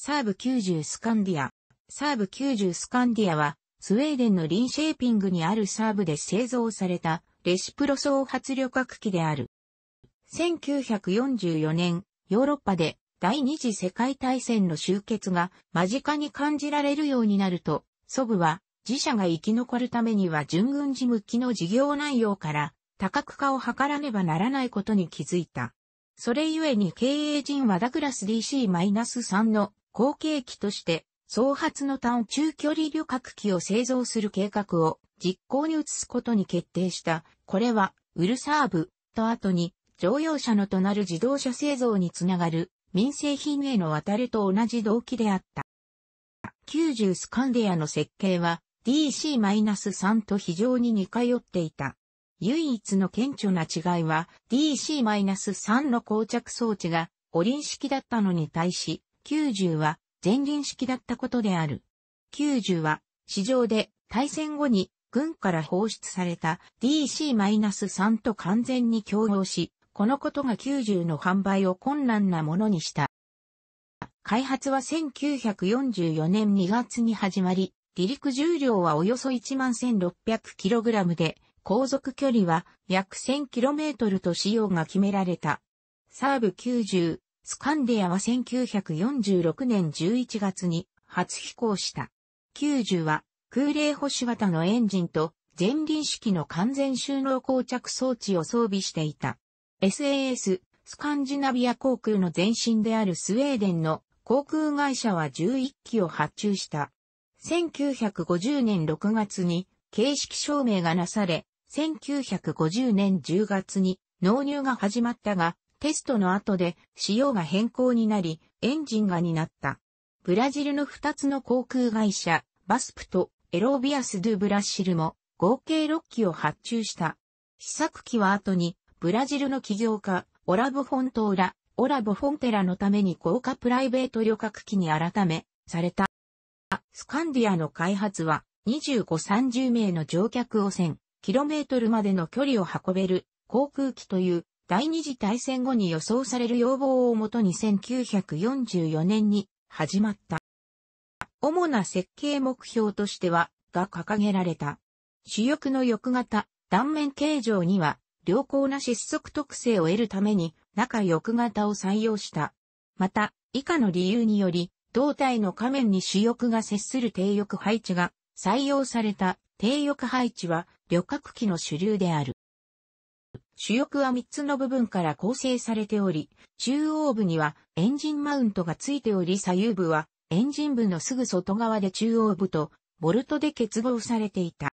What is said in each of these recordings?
サーブ90スカンディア。サーブ90スカンディアは、スウェーデンのリンシェーピングにあるサーブで製造されたレシプロ総発旅客機である。1944年、ヨーロッパで第二次世界大戦の終結が間近に感じられるようになると、祖ブは自社が生き残るためには準軍事向きの事業内容から多角化を図らねばならないことに気づいた。それゆえに経営陣はダグラス DC-3 の後継機として、総発の単中距離旅客機を製造する計画を実行に移すことに決定した。これは、ウルサーブと後に乗用車のとなる自動車製造につながる民生品への渡ると同じ動機であった。90スカンディアの設計は DC-3 と非常に似通っていた。唯一の顕著な違いは DC-3 の膠着装置がオリン式だったのに対し90は前輪式だったことである。90は市場で対戦後に軍から放出された DC-3 と完全に共用し、このことが90の販売を困難なものにした。開発は1944年2月に始まり、離陸重量はおよそ 11,600kg で、航続距離は約 1000km と仕様が決められた。サーブ90、スカンディアは1946年11月に初飛行した。90は空冷星型のエンジンと前輪式の完全収納膠着装置を装備していた。SAS、スカンジナビア航空の前身であるスウェーデンの航空会社は11機を発注した。1950年6月に形式証明がなされ、1950年10月に納入が始まったが、テストの後で仕様が変更になり、エンジンがになった。ブラジルの2つの航空会社、バスプとエロービアス・ドゥ・ブラシルも合計6機を発注した。試作機は後にブラジルの起業家、オラボ・フォントーラ、オラボ・フォンテラのために豪華プライベート旅客機に改め、された。スカンディアの開発は2530名の乗客を1 0 0 0トルまでの距離を運べる航空機という第二次大戦後に予想される要望をもとに1944年に始まった。主な設計目標としては、が掲げられた。主翼の翼型、断面形状には、良好な失速特性を得るために、中翼型を採用した。また、以下の理由により、胴体の仮面に主翼が接する低翼配置が採用された低翼配置は旅客機の主流である。主翼は3つの部分から構成されており、中央部にはエンジンマウントがついており左右部はエンジン部のすぐ外側で中央部とボルトで結合されていた。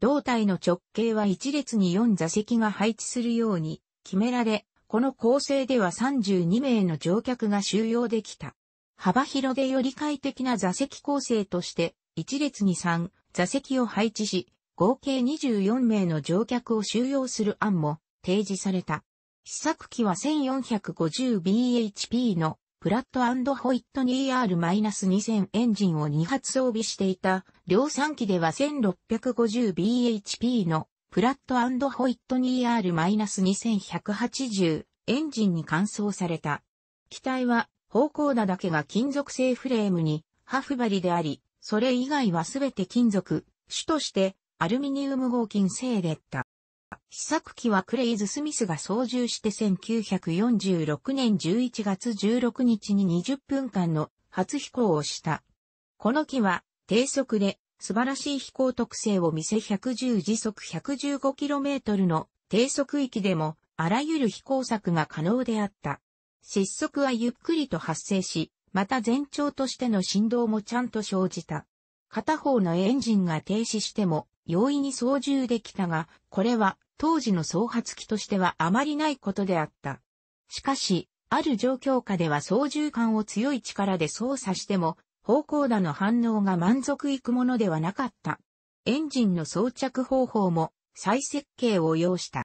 胴体の直径は1列に4座席が配置するように決められ、この構成では32名の乗客が収容できた。幅広でより快適な座席構成として、1列に3座席を配置し、合計24名の乗客を収容する案も提示された。試作機は 1450bhp のプラットホイットニー R-2000 エンジンを2発装備していた。量産機では 1650bhp のプラットホイットニー R-2180 エンジンに換装された。機体は方向だだけが金属製フレームにハフバリであり、それ以外はすべて金属、主としてアルミニウム合金製レッタ。試作機はクレイズ・スミスが操縦して1946年11月16日に20分間の初飛行をした。この機は低速で素晴らしい飛行特性を見せ110時速 115km の低速域でもあらゆる飛行策が可能であった。失速はゆっくりと発生し、また前兆としての振動もちゃんと生じた。片方のエンジンが停止しても、容易に操縦できたが、これは当時の総発機としてはあまりないことであった。しかし、ある状況下では操縦桿を強い力で操作しても、方向打の反応が満足いくものではなかった。エンジンの装着方法も再設計を要した。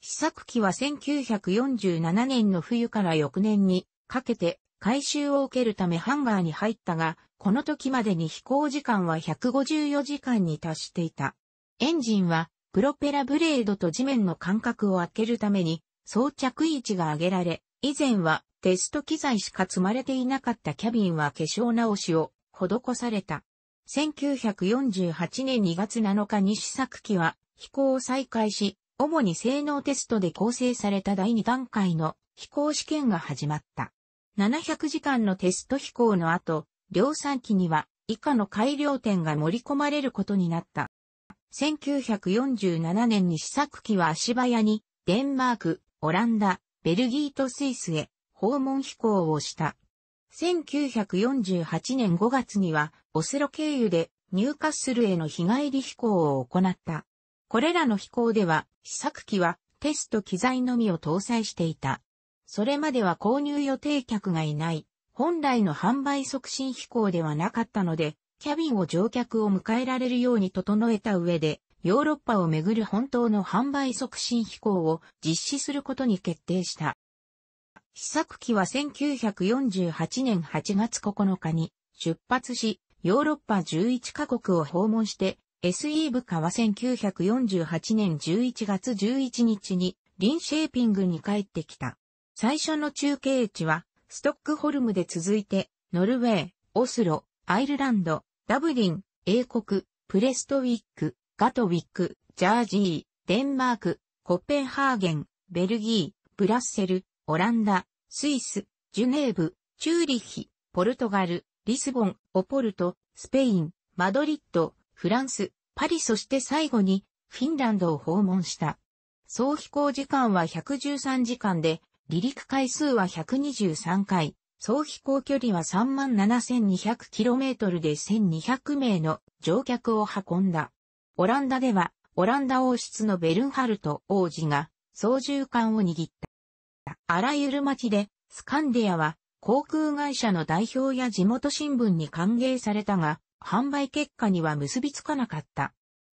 試作機は1947年の冬から翌年にかけて改修を受けるためハンガーに入ったが、この時までに飛行時間は154時間に達していた。エンジンは、プロペラブレードと地面の間隔を空けるために、装着位置が上げられ、以前はテスト機材しか積まれていなかったキャビンは化粧直しを施された。1948年2月7日に試作機は飛行を再開し、主に性能テストで構成された第2段階の飛行試験が始まった。700時間のテスト飛行の後、量産機には以下の改良点が盛り込まれることになった。1947年に試作機は足早にデンマーク、オランダ、ベルギーとスイスへ訪問飛行をした。1948年5月にはオスロ経由でニューカッスルへの日帰り飛行を行った。これらの飛行では試作機はテスト機材のみを搭載していた。それまでは購入予定客がいない本来の販売促進飛行ではなかったので、キャビンを乗客を迎えられるように整えた上で、ヨーロッパをめぐる本当の販売促進飛行を実施することに決定した。試作機は1948年8月9日に出発し、ヨーロッパ11カ国を訪問して、SE 部下は1948年11月11日にリンシェーピングに帰ってきた。最初の中継地はストックホルムで続いて、ノルウェー、オスロ、アイルランド、ダブリン、英国、プレストウィック、ガトウィック、ジャージー、デンマーク、コペンハーゲン、ベルギー、ブラッセル、オランダ、スイス、ジュネーブ、チューリッヒ、ポルトガル、リスボン、オポルト、スペイン、マドリッド、フランス、パリそして最後にフィンランドを訪問した。総飛行時間は113時間で離陸回数は123回、総飛行距離は 37,200km で1200名の乗客を運んだ。オランダでは、オランダ王室のベルンハルト王子が操縦艦を握った。あらゆる町で、スカンディアは航空会社の代表や地元新聞に歓迎されたが、販売結果には結びつかなかった。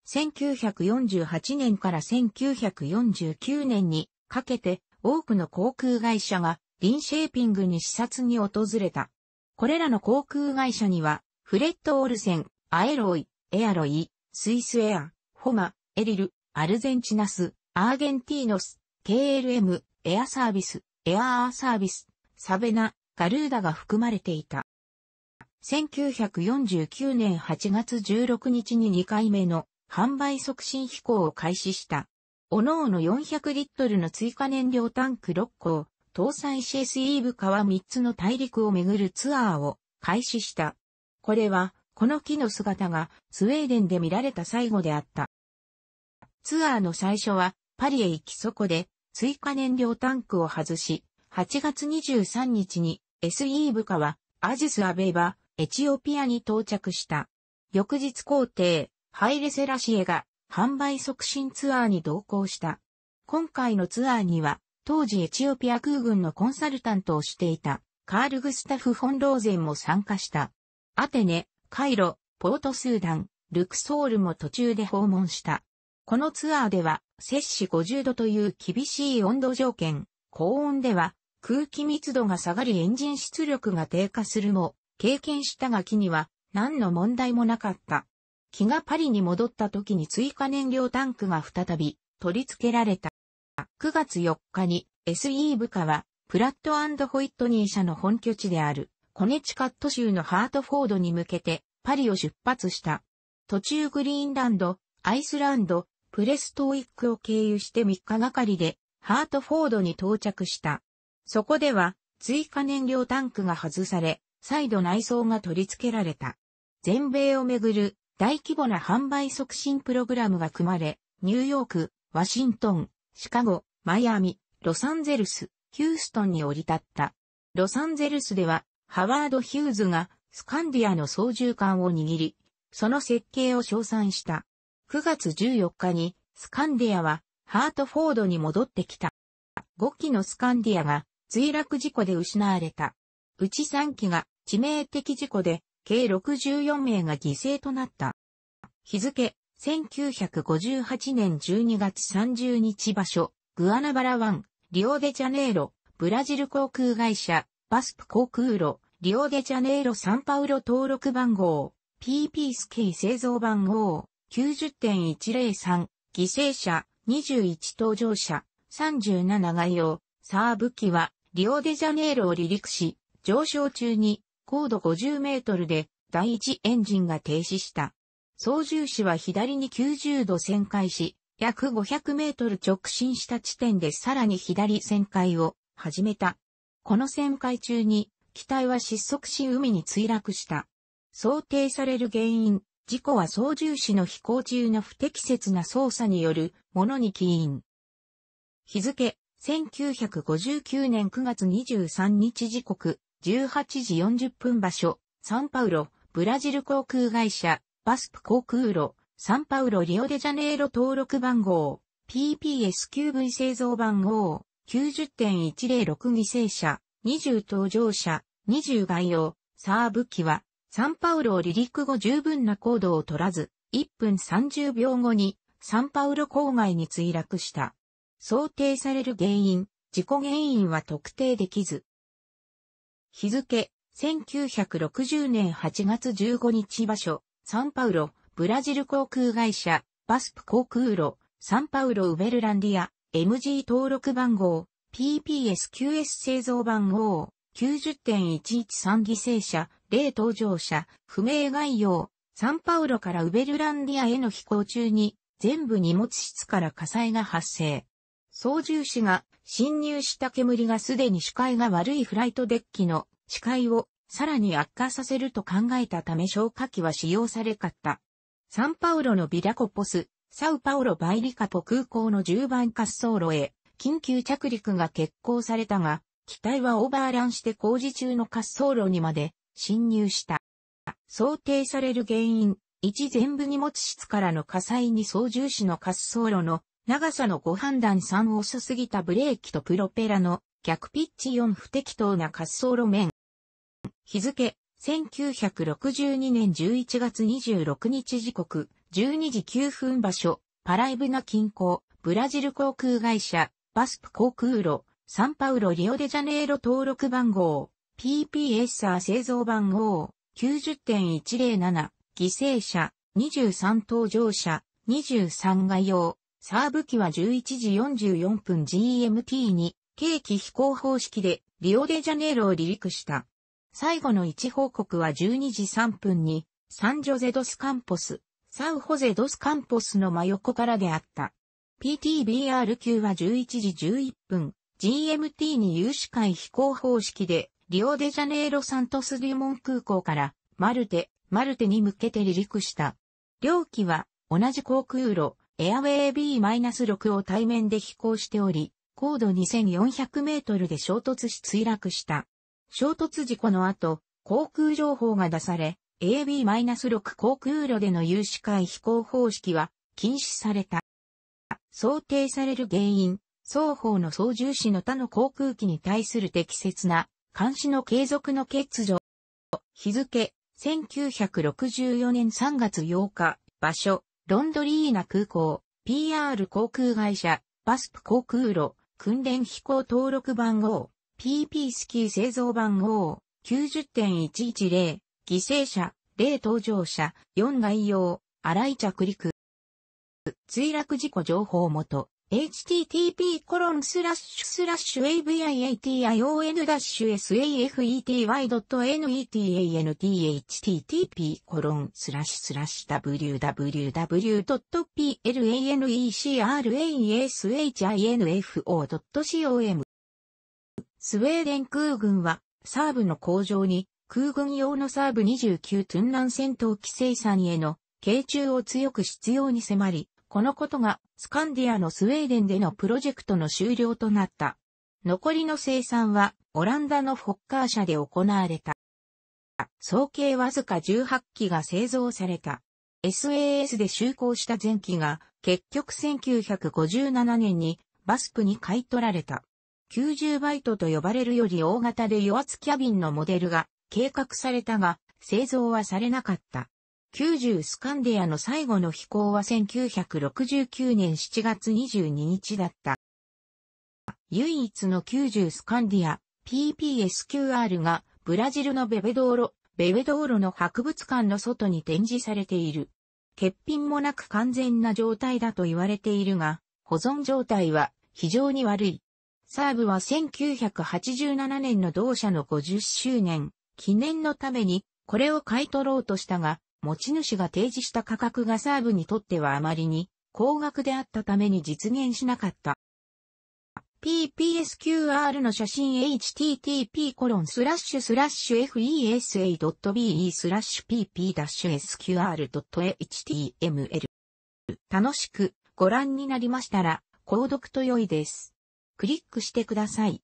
1948年から1949年にかけて多くの航空会社がリンシェーピングに視察に訪れた。これらの航空会社には、フレット・オルセン、アエロイ、エアロイ、スイスエア、ホマ、エリル、アルゼンチナス、アーゲンティーノス、KLM、エアサービス、エアーサービス、サベナ、ガルーダが含まれていた。1949年8月16日に2回目の販売促進飛行を開始したおのおの400リットルの追加燃料タンク6個を、搭載し SEV カブ川3つの大陸を巡るツアーを開始した。これは、この木の姿がスウェーデンで見られた最後であった。ツアーの最初は、パリへ行きそこで、追加燃料タンクを外し、8月23日に SE v カはアジス・アベイバ、エチオピアに到着した。翌日皇帝、ハイレセラシエが販売促進ツアーに同行した。今回のツアーには、当時エチオピア空軍のコンサルタントをしていた、カール・グスタフ・フォン・ローゼンも参加した。アテネ、カイロ、ポート・スーダン、ルクソールも途中で訪問した。このツアーでは、摂氏50度という厳しい温度条件、高温では、空気密度が下がりエンジン出力が低下するも、経験したが木には何の問題もなかった。気がパリに戻った時に追加燃料タンクが再び取り付けられた。9月4日に SE 部下はプラットホイットニー社の本拠地であるコネチカット州のハートフォードに向けてパリを出発した。途中グリーンランド、アイスランド、プレストウィックを経由して3日がかりでハートフォードに到着した。そこでは追加燃料タンクが外され、再度内装が取り付けられた。全米をめぐる大規模な販売促進プログラムが組まれ、ニューヨーク、ワシントン、シカゴ、マイアミ、ロサンゼルス、ヒューストンに降り立った。ロサンゼルスでは、ハワード・ヒューズがスカンディアの操縦艦を握り、その設計を称賛した。9月14日に、スカンディアは、ハートフォードに戻ってきた。5機のスカンディアが、墜落事故で失われた。うち3機が致命的事故で計64名が犠牲となった。日付、1958年12月30日場所、グアナバラ湾、リオデジャネイロ、ブラジル航空会社、バスプ航空路、リオデジャネイロ・サンパウロ登録番号、PP スキー製造番号、90.103、犠牲者、21搭乗者、37概要、サーブ機は、リオデジャネイロを離陸し、上昇中に高度50メートルで第一エンジンが停止した。操縦士は左に90度旋回し、約500メートル直進した地点でさらに左旋回を始めた。この旋回中に機体は失速し海に墜落した。想定される原因、事故は操縦士の飛行中の不適切な操作によるものに起因。日付、1959年9月23日時刻、18時40分場所、サンパウロ、ブラジル航空会社、バスプ航空路、サンパウロリオデジャネイロ登録番号、PPSQV 製造番号、90.106犠牲者、20搭乗者、20概要、サーブ機は、サンパウロを離陸後十分な行動を取らず、1分30秒後に、サンパウロ郊外に墜落した。想定される原因、事故原因は特定できず、日付、1960年8月15日場所、サンパウロ、ブラジル航空会社、バスプ航空路、サンパウロウベルランディア、MG 登録番号、PPSQS 製造番号、90.113犠牲者、例登場者、不明概要、サンパウロからウベルランディアへの飛行中に、全部荷物室から火災が発生。操縦士が侵入した煙がすでに視界が悪いフライトデッキの視界をさらに悪化させると考えたため消火器は使用されかった。サンパウロのビラコポス、サウパウロバイリカポ空港の10番滑走路へ緊急着陸が決行されたが、機体はオーバーランして工事中の滑走路にまで侵入した。想定される原因、一全部荷物室からの火災に操縦士の滑走路の長さの5判断3遅すぎたブレーキとプロペラの逆ピッチ4不適当な滑走路面。日付、1962年11月26日時刻、12時9分場所、パライブナ近郊、ブラジル航空会社、バスプ航空路、サンパウロリオデジャネイロ登録番号、PPS サー製造番号、90.107、犠牲者、23搭乗者、23が用、サーブ機は11時44分 GMT に、軽機飛行方式でリオデジャネイロを離陸した。最後の一報告は12時3分に、サンジョゼドスカンポス、サウホゼドスカンポスの真横からであった。PTBR 級は11時11分、GMT に有志会飛行方式で、リオデジャネイロサントスデモン空港から、マルテ、マルテに向けて離陸した。両機は、同じ航空路、エアウェイ B-6 を対面で飛行しており、高度2400メートルで衝突し墜落した。衝突事故の後、航空情報が出され、AB-6 航空路での有視界飛行方式は禁止された。想定される原因、双方の操縦士の他の航空機に対する適切な監視の継続の欠如。日付、1964年3月8日、場所、ロンドリーナ空港、PR 航空会社、バスプ航空路、訓練飛行登録番号、PP スキー製造番号、90.110、犠牲者、0搭乗者、4概要、荒い着陸。墜落事故情報元。h t t p a v i a t i o n e t t t h p w w w p l a n e c r a n f o c o m スウェーデン空軍は、サーブの向上に、空軍用のサーブ29トゥンラン戦闘機生産への、傾注を強く必要に迫り、このことがスカンディアのスウェーデンでのプロジェクトの終了となった。残りの生産はオランダのフォッカー社で行われた。総計わずか18機が製造された。SAS で就航した前期が結局1957年にバスプに買い取られた。90バイトと呼ばれるより大型で余圧キャビンのモデルが計画されたが製造はされなかった。90スカンディアの最後の飛行は1969年7月22日だった。唯一の90スカンディア PPSQR がブラジルのベベドーロ、ベベドーロの博物館の外に展示されている。欠品もなく完全な状態だと言われているが、保存状態は非常に悪い。サーブは1987年の同社の50周年記念のためにこれを買い取ろうとしたが、持ち主が提示した価格がサーブにとってはあまりに高額であったために実現しなかった。PPSQR の写真 http://fesa.be スラッシュ pp-sqr.html 楽しくご覧になりましたら、購読と良いです。クリックしてください。